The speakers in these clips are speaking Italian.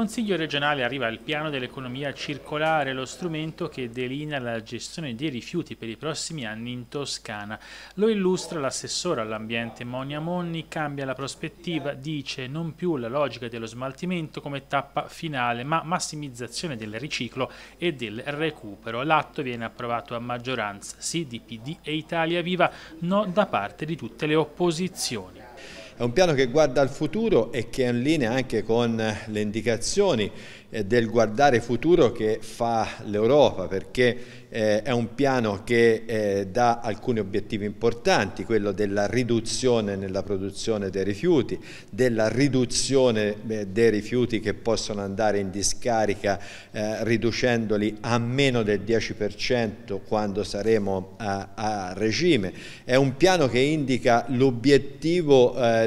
Consiglio regionale arriva il piano dell'economia circolare, lo strumento che delinea la gestione dei rifiuti per i prossimi anni in Toscana. Lo illustra l'assessore all'ambiente Monia Monni, cambia la prospettiva, dice non più la logica dello smaltimento come tappa finale, ma massimizzazione del riciclo e del recupero. L'atto viene approvato a maggioranza, sì di PD e Italia Viva, no da parte di tutte le opposizioni. È un piano che guarda al futuro e che è in linea anche con le indicazioni del guardare futuro che fa l'Europa, perché eh, è un piano che eh, dà alcuni obiettivi importanti, quello della riduzione nella produzione dei rifiuti, della riduzione dei rifiuti che possono andare in discarica eh, riducendoli a meno del 10% quando saremo a, a, regime. È un piano che indica l'obiettivo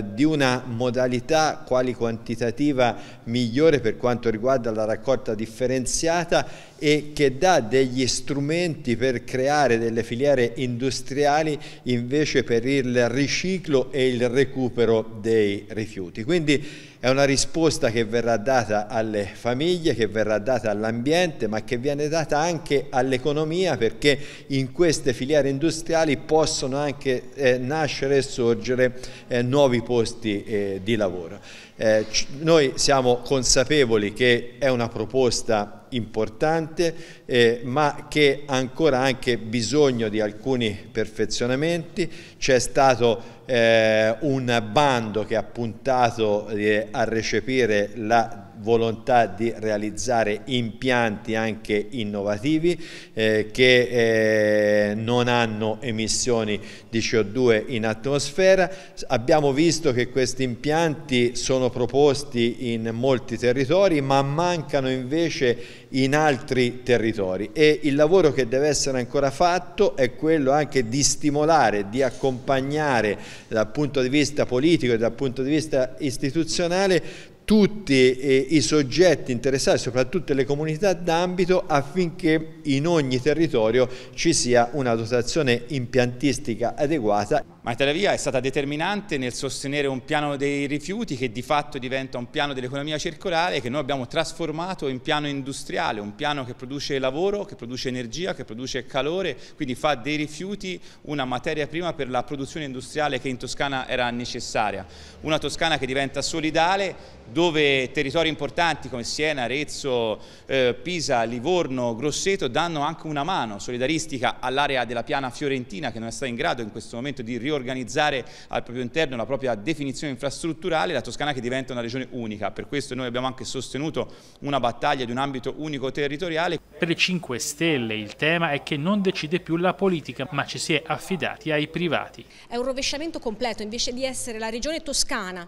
di una modalità quali quantitativa migliore per quanto riguarda alla raccolta differenziata e che dà degli strumenti per creare delle filiere industriali invece per il riciclo e il recupero dei rifiuti. Quindi è una risposta che verrà data alle famiglie, che verrà data all'ambiente, ma che viene data anche all'economia perché in queste filiere industriali possono anche eh, nascere e sorgere eh, nuovi posti eh, di lavoro. Eh, noi siamo consapevoli che è una proposta importante, eh, ma che ancora anche bisogno di alcuni perfezionamenti. C'è stato eh, un bando che ha puntato eh, a recepire la volontà di realizzare impianti anche innovativi eh, che eh, non hanno emissioni di CO2 in atmosfera. Abbiamo visto che questi impianti sono proposti in molti territori ma mancano invece in altri territori e il lavoro che deve essere ancora fatto è quello anche di stimolare, di accompagnare dal punto di vista politico e dal punto di vista istituzionale tutti eh, i soggetti interessati, soprattutto le comunità d'ambito, affinché in ogni territorio ci sia una dotazione impiantistica adeguata ma Italia Via è stata determinante nel sostenere un piano dei rifiuti che di fatto diventa un piano dell'economia circolare che noi abbiamo trasformato in piano industriale, un piano che produce lavoro, che produce energia, che produce calore, quindi fa dei rifiuti una materia prima per la produzione industriale che in Toscana era necessaria. Una Toscana che diventa solidale dove territori importanti come Siena, Arezzo, eh, Pisa, Livorno, Grosseto danno anche una mano solidaristica all'area della piana fiorentina che non è stata in grado in questo momento di riorganizzare riorganizzare al proprio interno la propria definizione infrastrutturale, la Toscana che diventa una regione unica. Per questo noi abbiamo anche sostenuto una battaglia di un ambito unico territoriale. Per le 5 Stelle il tema è che non decide più la politica, ma ci si è affidati ai privati. È un rovesciamento completo, invece di essere la regione toscana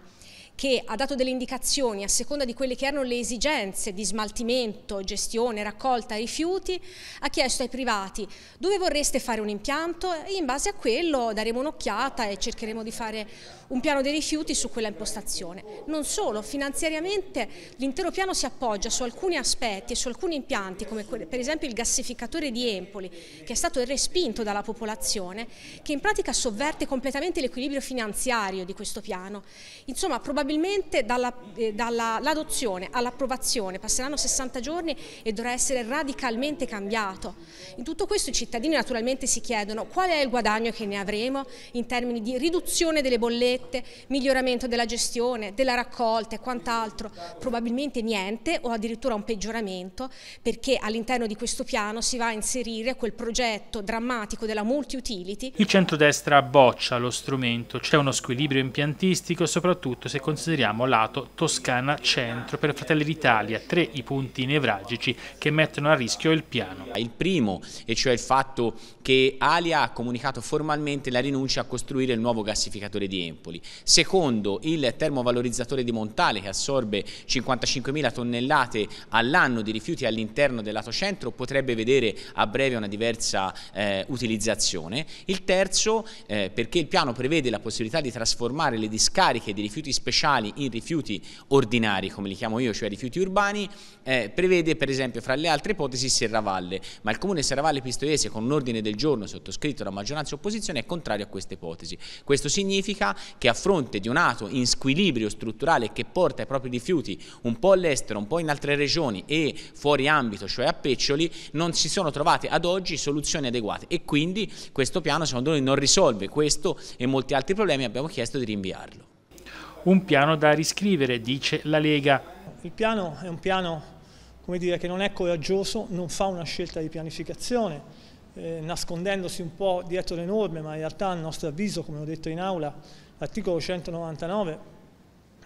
che ha dato delle indicazioni a seconda di quelle che erano le esigenze di smaltimento, gestione, raccolta rifiuti, ha chiesto ai privati dove vorreste fare un impianto e in base a quello daremo un'occhiata e cercheremo di fare un piano dei rifiuti su quella impostazione. Non solo, finanziariamente l'intero piano si appoggia su alcuni aspetti e su alcuni impianti come per esempio il gassificatore di Empoli che è stato respinto dalla popolazione che in pratica sovverte completamente l'equilibrio finanziario di questo piano. Insomma, probabilmente probabilmente dall'adozione dalla, eh, all'approvazione passeranno 60 giorni e dovrà essere radicalmente cambiato. In tutto questo i cittadini naturalmente si chiedono qual è il guadagno che ne avremo in termini di riduzione delle bollette, miglioramento della gestione, della raccolta e quant'altro. Probabilmente niente o addirittura un peggioramento perché all'interno di questo piano si va a inserire quel progetto drammatico della multi-utility. Il centrodestra boccia lo strumento, c'è uno squilibrio impiantistico soprattutto se consideriamo consideriamo lato Toscana Centro per Fratelli d'Italia, tre i punti nevralgici che mettono a rischio il piano. Il primo, e cioè il fatto che Alia ha comunicato formalmente la rinuncia a costruire il nuovo gassificatore di Empoli. Secondo, il termovalorizzatore di Montale che assorbe 55.000 tonnellate all'anno di rifiuti all'interno del lato centro potrebbe vedere a breve una diversa eh, utilizzazione. Il terzo, eh, perché il piano prevede la possibilità di trasformare le discariche di rifiuti speciali speciali in rifiuti ordinari, come li chiamo io, cioè rifiuti urbani, eh, prevede per esempio fra le altre ipotesi Serravalle, ma il comune Serravalle Pistoiese con un ordine del giorno sottoscritto da maggioranza e opposizione è contrario a questa ipotesi. Questo significa che a fronte di un atto in squilibrio strutturale che porta i propri rifiuti un po' all'estero, un po' in altre regioni e fuori ambito, cioè a Peccioli, non si sono trovate ad oggi soluzioni adeguate e quindi questo piano secondo noi non risolve questo e molti altri problemi abbiamo chiesto di rinviarlo un piano da riscrivere, dice la Lega. Il piano è un piano dire, che non è coraggioso, non fa una scelta di pianificazione, eh, nascondendosi un po' dietro le norme, ma in realtà a nostro avviso, come ho detto in aula, l'articolo 199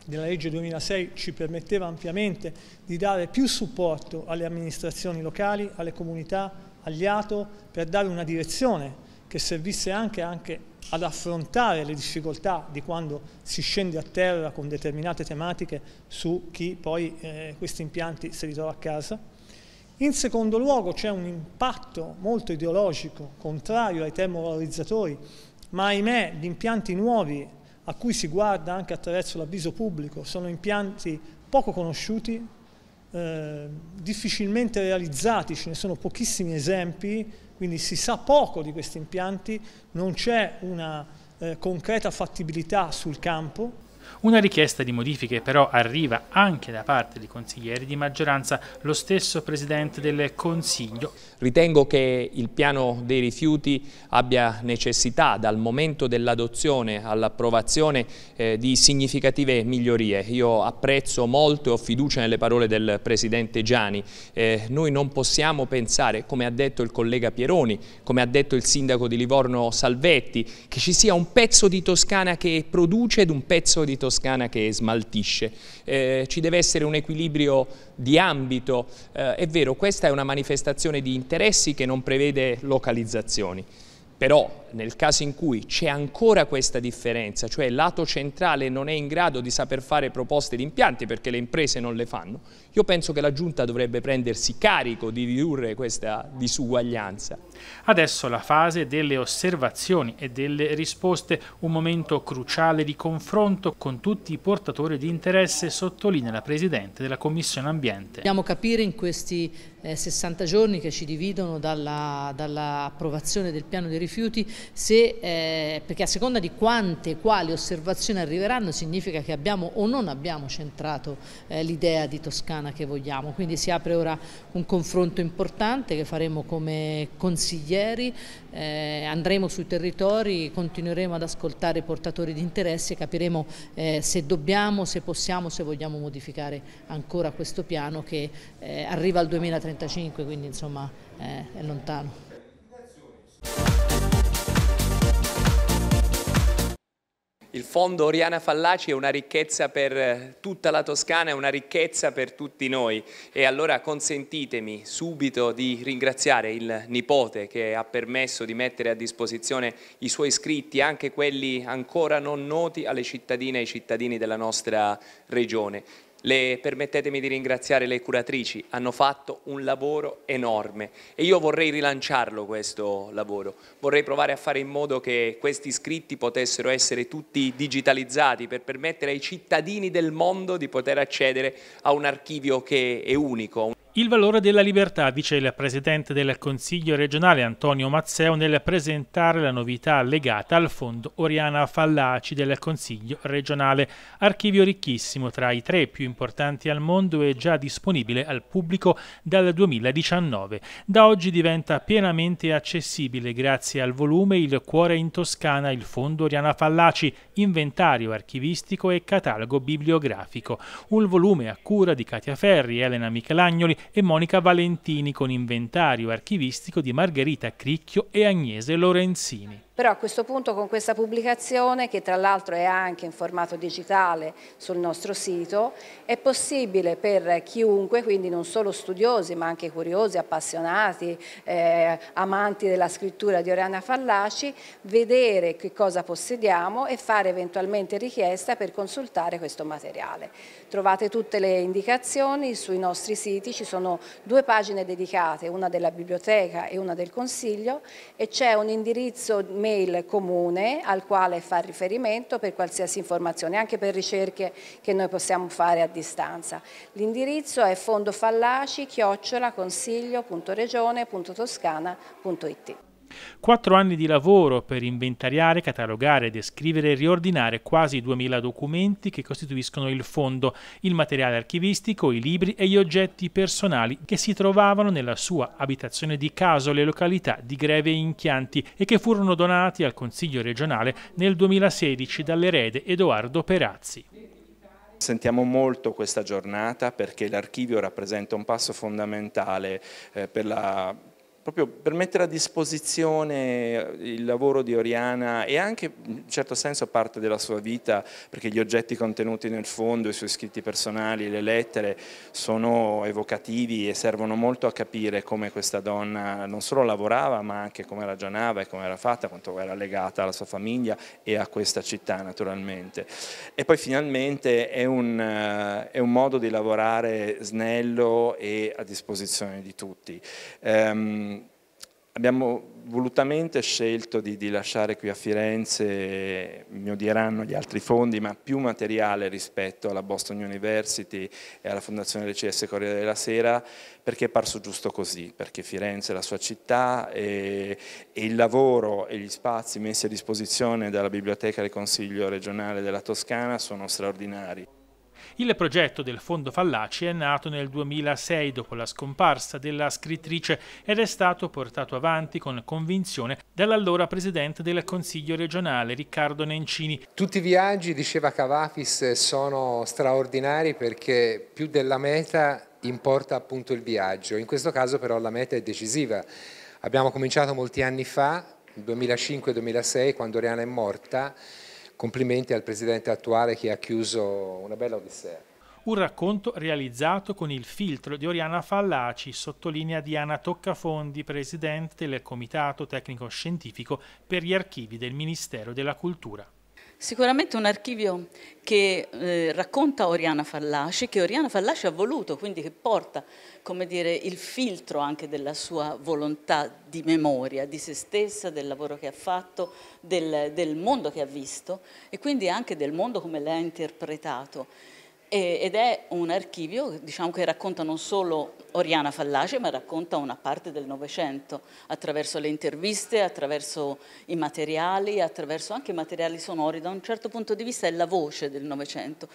della legge 2006 ci permetteva ampiamente di dare più supporto alle amministrazioni locali, alle comunità, agli ATO, per dare una direzione che servisse anche, anche ad affrontare le difficoltà di quando si scende a terra con determinate tematiche su chi poi eh, questi impianti si ritrova a casa. In secondo luogo c'è un impatto molto ideologico, contrario ai termovalorizzatori, ma ahimè gli impianti nuovi a cui si guarda anche attraverso l'avviso pubblico sono impianti poco conosciuti, eh, difficilmente realizzati, ce ne sono pochissimi esempi, quindi si sa poco di questi impianti, non c'è una eh, concreta fattibilità sul campo, una richiesta di modifiche però arriva anche da parte dei consiglieri di maggioranza, lo stesso Presidente del Consiglio. Ritengo che il piano dei rifiuti abbia necessità dal momento dell'adozione all'approvazione eh, di significative migliorie. Io apprezzo molto e ho fiducia nelle parole del Presidente Gianni. Eh, noi non possiamo pensare, come ha detto il collega Pieroni, come ha detto il Sindaco di Livorno Salvetti, che ci sia un pezzo di Toscana che produce ed un pezzo di toscana che smaltisce. Eh, ci deve essere un equilibrio di ambito, eh, è vero questa è una manifestazione di interessi che non prevede localizzazioni, però nel caso in cui c'è ancora questa differenza, cioè lato centrale non è in grado di saper fare proposte di impianti perché le imprese non le fanno, io penso che la Giunta dovrebbe prendersi carico di ridurre questa disuguaglianza. Adesso la fase delle osservazioni e delle risposte, un momento cruciale di confronto con tutti i portatori di interesse, sottolinea la Presidente della Commissione Ambiente. Dobbiamo capire in questi 60 eh, giorni che ci dividono dall'approvazione dalla del piano dei rifiuti se, eh, perché a seconda di quante e quali osservazioni arriveranno significa che abbiamo o non abbiamo centrato eh, l'idea di Toscana che vogliamo. Quindi si apre ora un confronto importante che faremo come consiglieri, eh, andremo sui territori, continueremo ad ascoltare i portatori di interessi e capiremo eh, se dobbiamo, se possiamo, se vogliamo modificare ancora questo piano che eh, arriva al 2035, quindi insomma eh, è lontano. Il fondo Oriana Fallaci è una ricchezza per eh, tutta la Toscana, è una ricchezza per tutti noi e allora consentitemi subito di ringraziare il nipote che ha permesso di mettere a disposizione i suoi scritti, anche quelli ancora non noti alle cittadine e ai cittadini della nostra regione. Le, permettetemi di ringraziare le curatrici, hanno fatto un lavoro enorme e io vorrei rilanciarlo questo lavoro, vorrei provare a fare in modo che questi scritti potessero essere tutti digitalizzati per permettere ai cittadini del mondo di poter accedere a un archivio che è unico. Il valore della libertà, dice il Presidente del Consiglio regionale Antonio Mazzeo nel presentare la novità legata al fondo Oriana Fallaci del Consiglio regionale, archivio ricchissimo tra i tre più importanti al mondo e già disponibile al pubblico dal 2019. Da oggi diventa pienamente accessibile grazie al volume Il cuore in Toscana, il fondo Oriana Fallaci, inventario archivistico e catalogo bibliografico, un volume a cura di Katia Ferri, Elena Michelagnoli e Monica Valentini con inventario archivistico di Margherita Cricchio e Agnese Lorenzini. Però a questo punto con questa pubblicazione, che tra l'altro è anche in formato digitale sul nostro sito, è possibile per chiunque, quindi non solo studiosi ma anche curiosi, appassionati, eh, amanti della scrittura di Oriana Fallaci, vedere che cosa possediamo e fare eventualmente richiesta per consultare questo materiale. Trovate tutte le indicazioni sui nostri siti, ci sono due pagine dedicate, una della biblioteca e una del consiglio e c'è un indirizzo mail un'email comune al quale far riferimento per qualsiasi informazione, anche per ricerche che noi possiamo fare a distanza. L'indirizzo è fondofallaci-consiglio.regione.toscana.it. Quattro anni di lavoro per inventariare, catalogare, descrivere e riordinare quasi 2000 documenti che costituiscono il fondo, il materiale archivistico, i libri e gli oggetti personali che si trovavano nella sua abitazione di Casole, località di Greve e Inchianti e che furono donati al Consiglio regionale nel 2016 dall'erede Edoardo Perazzi. Sentiamo molto questa giornata perché l'archivio rappresenta un passo fondamentale eh, per la proprio per mettere a disposizione il lavoro di Oriana e anche in certo senso parte della sua vita, perché gli oggetti contenuti nel fondo, i suoi scritti personali, le lettere sono evocativi e servono molto a capire come questa donna non solo lavorava ma anche come ragionava e come era fatta, quanto era legata alla sua famiglia e a questa città naturalmente. E poi finalmente è un, eh, è un modo di lavorare snello e a disposizione di tutti. Um, Abbiamo volutamente scelto di, di, lasciare qui a Firenze, mi odieranno gli altri fondi, ma più materiale rispetto alla Boston University e alla Fondazione LCS Corriere della Sera, perché è parso giusto così, perché Firenze è la sua città e, e il lavoro e gli spazi messi a disposizione dalla Biblioteca del Consiglio regionale della Toscana sono straordinari. Il progetto del Fondo Fallaci è nato nel 2006 dopo la scomparsa della scrittrice ed è stato portato avanti con convinzione dall'allora presidente del Consiglio regionale Riccardo Nencini. Tutti i viaggi, diceva Cavafis, sono straordinari perché più della meta importa appunto il viaggio. In questo caso però la meta è decisiva. Abbiamo cominciato molti anni fa, 2005-2006, quando Oriana è morta, complimenti al presidente attuale che ha chiuso una bella odissea. Un racconto realizzato con il filtro di Oriana Fallaci, sottolinea Diana Toccafondi, presidente del Comitato Tecnico Scientifico per gli Archivi del Ministero della Cultura. Sicuramente un archivio che eh, racconta Oriana Fallaci, che Oriana Fallaci ha voluto, quindi che porta dire, il filtro anche della sua volontà di memoria, di se stessa, del lavoro che ha fatto, del, del mondo che ha visto e quindi anche del mondo come l'ha interpretato ed è un archivio diciamo, che racconta non solo Oriana Fallace, ma racconta una parte del Novecento, attraverso le interviste, attraverso i materiali, attraverso anche i materiali sonori. Da un certo punto di vista è la voce del Novecento.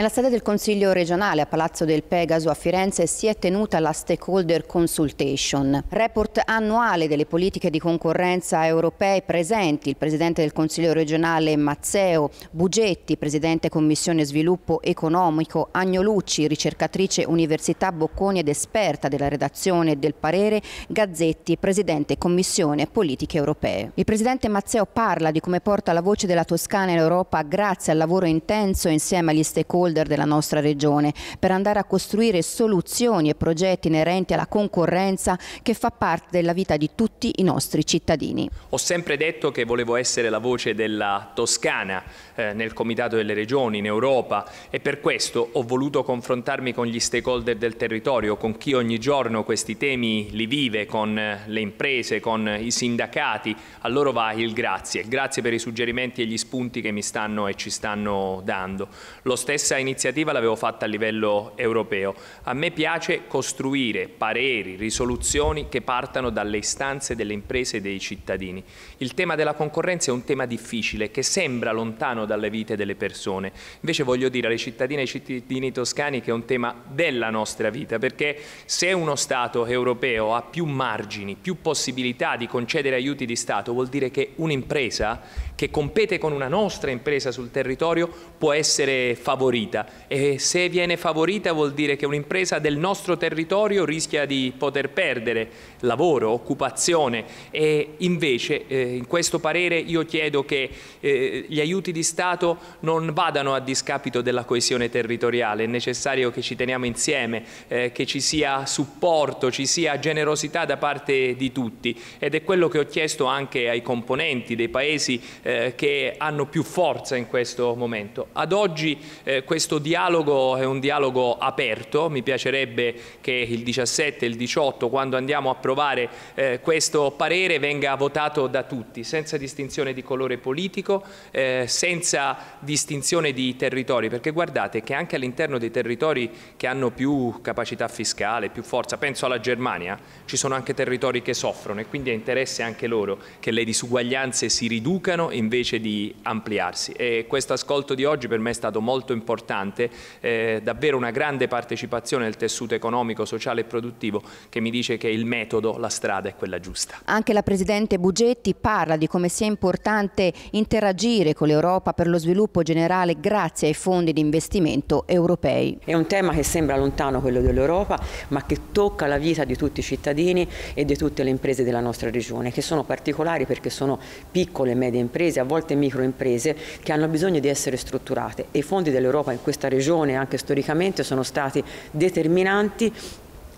Nella sede del Consiglio regionale a Palazzo del Pegaso a Firenze si è tenuta la Stakeholder Consultation, report annuale delle politiche di concorrenza europee presenti il Presidente del Consiglio regionale Mazzeo, Bugetti, Presidente Commissione Sviluppo Economico, Agnolucci, ricercatrice Università Bocconi ed esperta della redazione del parere, Gazzetti, Presidente Commissione Politiche Europee. Il Presidente Mazzeo parla di come porta la voce della Toscana in Europa grazie al lavoro intenso insieme agli stakeholder stakeholder della nostra regione per andare a costruire soluzioni e progetti inerenti alla concorrenza che fa parte della vita di tutti i nostri cittadini. Ho sempre detto che volevo essere la voce della Toscana eh, nel Comitato delle Regioni, in Europa e per questo ho voluto confrontarmi con gli stakeholder del territorio, con chi ogni giorno questi temi li vive, con eh, le imprese, con i sindacati. A loro va il grazie. Grazie per i suggerimenti e gli spunti che mi stanno e ci stanno dando. Lo stesso stessa iniziativa l'avevo fatta a livello europeo. A me piace costruire pareri, risoluzioni che partano dalle istanze delle imprese e dei cittadini. Il tema della concorrenza è un tema difficile che sembra lontano dalle vite delle persone. Invece voglio dire alle cittadine e ai cittadini toscani che è un tema della nostra vita perché se uno Stato europeo ha più margini, più possibilità di concedere aiuti di Stato vuol dire che un'impresa che compete con una nostra impresa sul territorio può essere favorita favorita e se viene favorita vuol dire che un'impresa del nostro territorio rischia di poter perdere lavoro, occupazione e invece eh, in questo parere io chiedo che eh, gli aiuti di Stato non vadano a discapito della coesione territoriale, è necessario che ci teniamo insieme, eh, che ci sia supporto, ci sia generosità da parte di tutti ed è quello che ho chiesto anche ai componenti dei paesi eh, che hanno più forza in questo momento. Ad oggi eh, questo dialogo è un dialogo aperto, mi piacerebbe che il 17 e il 18, quando andiamo a provare eh, questo parere, venga votato da tutti, senza distinzione di colore politico, eh, senza distinzione di territori, perché guardate che anche all'interno dei territori che hanno più capacità fiscale, più forza, penso alla Germania, ci sono anche territori che soffrono e quindi è interesse anche loro che le disuguaglianze si riducano invece di ampliarsi e questo ascolto di oggi per me è stato molto importante importante, eh, davvero una grande partecipazione del tessuto economico, sociale e produttivo che mi dice che il metodo, la strada è quella giusta. Anche la Presidente Bugetti parla di come sia importante interagire con l'Europa per lo sviluppo generale grazie ai fondi di investimento europei. È un tema che sembra lontano quello dell'Europa ma che tocca la vita di tutti i cittadini e di tutte le imprese della nostra regione che sono particolari perché sono piccole e medie imprese, a volte micro imprese che hanno bisogno di essere strutturate e i fondi dell'Europa Europa, in questa regione anche storicamente, sono stati determinanti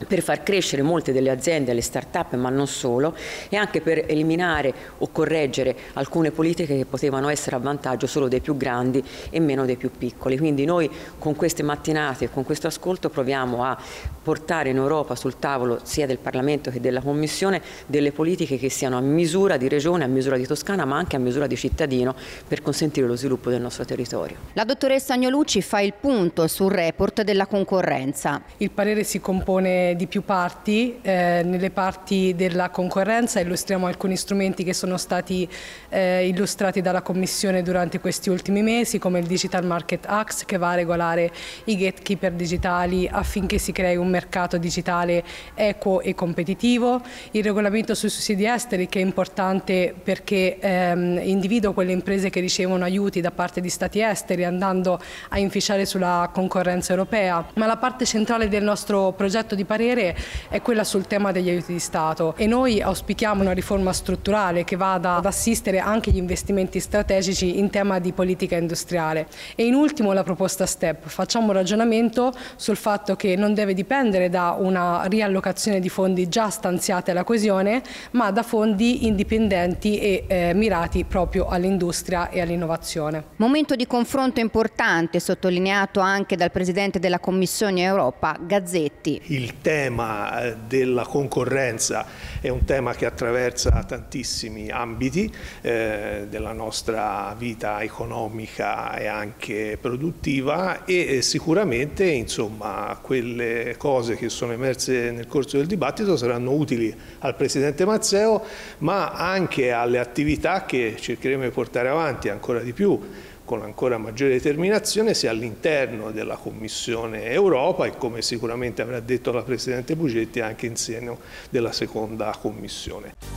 per far crescere molte delle aziende, le start-up, ma non solo, e anche per eliminare o correggere alcune politiche che potevano essere a vantaggio solo dei più grandi e meno dei più piccoli. Quindi noi con queste mattinate e con questo ascolto proviamo a portare in Europa sul tavolo sia del Parlamento che della Commissione delle politiche che siano a misura di regione, a misura di Toscana, ma anche a misura di cittadino per consentire lo sviluppo del nostro territorio. La dottoressa Agnolucci fa il punto sul report della concorrenza. Il parere si compone di più parti. Eh, nelle parti della concorrenza illustriamo alcuni strumenti che sono stati eh, illustrati dalla Commissione durante questi ultimi mesi, come il Digital Market Act che va a regolare i gatekeeper digitali affinché si crei un mercato digitale equo e competitivo, il regolamento sui sussidi esteri che è importante perché ehm, individua quelle imprese che ricevono aiuti da parte di stati esteri andando a inficiare sulla concorrenza europea, ma la parte centrale del nostro progetto di Parigi parere è quella sul tema degli aiuti di Stato e noi auspichiamo una riforma strutturale che vada ad assistere anche gli investimenti strategici in tema di politica industriale. E in ultimo la proposta STEP, facciamo un ragionamento sul fatto che non deve dipendere da una riallocazione di fondi già stanziati alla coesione, ma da fondi indipendenti e eh, mirati proprio all'industria e all'innovazione. Momento di confronto importante, sottolineato anche dal Presidente della Commissione Europa, Gazzetti. Il tema eh, della concorrenza è un tema che attraversa tantissimi ambiti eh, della nostra vita economica e anche produttiva e eh, sicuramente insomma, quelle cose che sono emerse nel corso del dibattito saranno utili al Presidente Mazzeo ma anche alle attività che cercheremo di portare avanti ancora di più con ancora maggiore determinazione sia all'interno della Commissione Europa e come sicuramente avrà detto la Presidente Bugetti anche in seno della seconda Commissione.